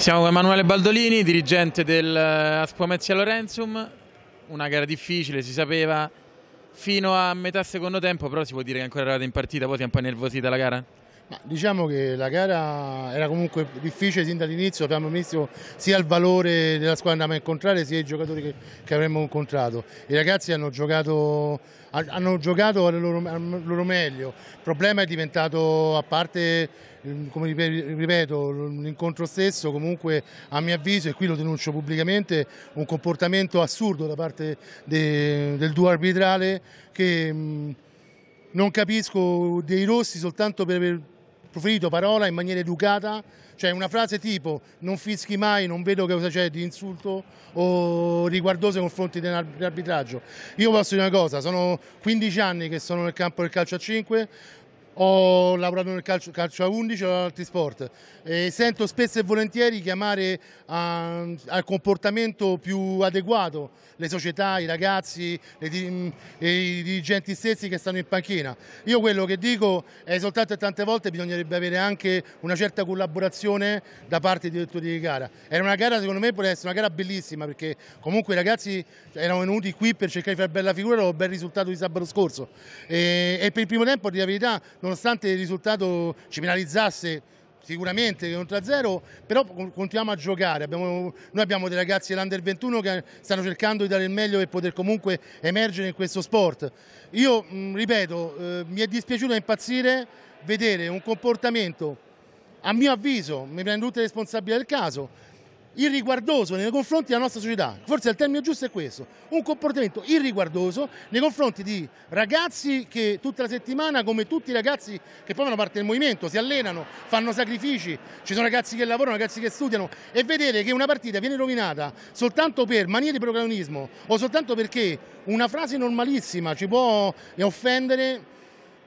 Siamo con Emanuele Baldolini, dirigente dell'Aspuamezia eh, Lorenzum, una gara difficile, si sapeva, fino a metà secondo tempo, però si può dire che ancora eravate in partita, poi ti è un po' nervosi dalla gara? Diciamo che la gara era comunque difficile sin dall'inizio, abbiamo visto sia il valore della squadra che andavamo a incontrare sia i giocatori che, che avremmo incontrato. I ragazzi hanno giocato, hanno giocato al, loro, al, loro, meglio, il problema è diventato a parte, mm, come ripeto, l'incontro stesso comunque a mio avviso, e qui lo denuncio pubblicamente, un comportamento assurdo da parte de, del duo arbitrale che... Mm, non capisco dei rossi soltanto per, aver proferito parola in maniera educata, cioè una frase tipo non fischi mai, non vedo che cosa c'è di insulto o riguardoso nei confronti dell'arbitraggio. Io posso dire una cosa, sono 15 anni che sono nel campo del calcio a 5, ho lavorato nel calcio, calcio a 11 o altri sport e sento spesso e volentieri chiamare a, ah, al comportamento più adeguato le società, i ragazzi le, mm, i dirigenti stessi che stanno in panchina. Io quello che dico è soltanto che tante volte bisognerebbe avere anche una certa collaborazione da parte dei direttori di gara. Era una gara secondo me poteva essere una gara bellissima perché comunque i ragazzi erano venuti qui per cercare di fare bella figura, era un bel risultato di sabato scorso e, e per il primo tempo, di verità, non nonostante il risultato ci penalizzasse sicuramente contro a zero, però continuiamo a giocare. Abbiamo, noi abbiamo dei ragazzi dell'Under 21 che stanno cercando di dare il meglio per poter comunque emergere in questo sport. Io, mm, ripeto, eh, mi è dispiaciuto impazzire vedere un comportamento, a mio avviso, mi prendo tutte le responsabilità del caso, irriguardoso nei confronti della nostra società, forse il termine giusto è questo, un comportamento irriguardoso nei confronti di ragazzi che tutta la settimana, come tutti i ragazzi che poi fanno parte del movimento, si allenano, fanno sacrifici, ci sono ragazzi che lavorano, ragazzi che studiano e vedere che una partita viene rovinata soltanto per manie di protagonismo o soltanto perché una frase normalissima ci può offendere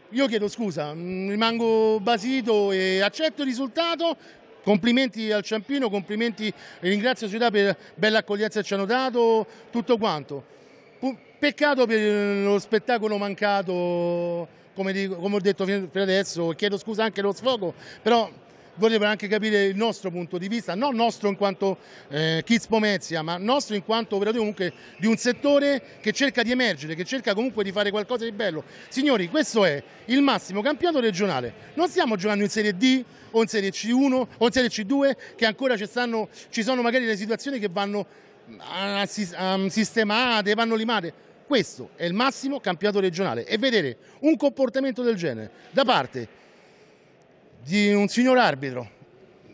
io chiedo scusa, mm, rimango basito e accetto il risultato, Complimenti al Ciampino, complimenti e ringrazio la società per bella accoglienza che ci hanno dato, tutto quanto. Peccato per lo spettacolo mancato, come, dico, come ho detto fino adesso, chiedo scusa anche lo sfogo, però vorrebbero anche capire il nostro punto di vista, non nostro in quanto eh, Kids Pomezia, ma nostro in quanto operatore comunque di un settore che cerca di emergere, che cerca comunque di fare qualcosa di bello. Signori, questo è il massimo campionato regionale. Non stiamo giocando in Serie D o in Serie C1 o in Serie C2 che ancora ci, stanno, ci sono magari le situazioni che vanno eh, ehm, sistemate, vanno limate. Questo è il massimo campionato regionale e vedere un comportamento del genere da parte di un signor arbitro.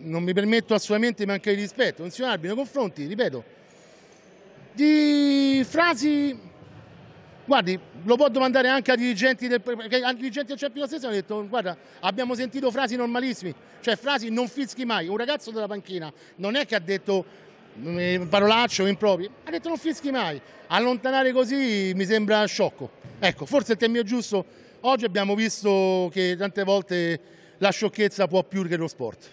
Non mi permetto assolutamente manca di rispetto, un signor arbitro nei confronti, ripeto, di frasi guardi, lo può domandare anche a dirigenti del, perché a dirigenti del campionato stesso hanno detto guarda, abbiamo sentito frasi normalissime, cioè frasi non fischi mai, un ragazzo della panchina non è che ha detto eh, parolaccio improprio, ha detto non fischi mai, allontanare così mi sembra sciocco. Ecco, forse il termine giusto, oggi abbiamo visto che tante volte la sciocchezza può più che lo sport.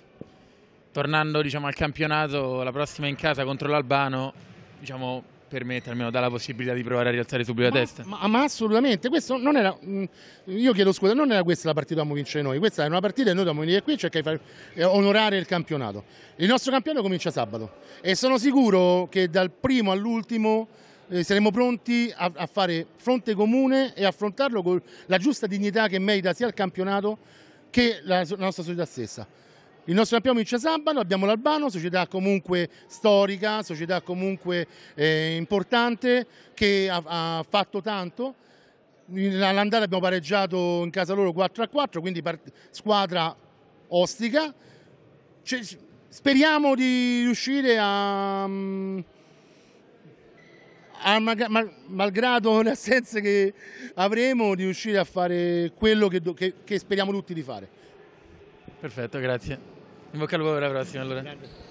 Tornando diciamo, al campionato, la prossima in casa contro l'Albano, diciamo, permette almeno dà la possibilità di provare a rialzare subito la testa. Ma, ma, assolutamente, questo non era. Mm, io chiedo scusa, non era questa la partita che dobbiamo vincere noi, questa è una partita e noi dobbiamo venire qui e cercare di eh, onorare il campionato. Il nostro campionato comincia sabato e sono sicuro che dal primo all'ultimo eh, saremo pronti a, a fare fronte comune e affrontarlo con la giusta dignità che merita sia il campionato che la, la nostra società stessa. Il nostro campione vince sabato, abbiamo l'Albano, società comunque storica, società comunque eh, importante che ha, ha fatto tanto. All'andata abbiamo pareggiato in casa loro 4 a 4, quindi squadra ostica. Cioè, speriamo di riuscire a... Mm, Ah, malgrado le assenze che avremo, di riuscire a fare quello che, che, che speriamo tutti di fare. Perfetto, grazie. In bocca al lupo alla prossima allora. Grazie.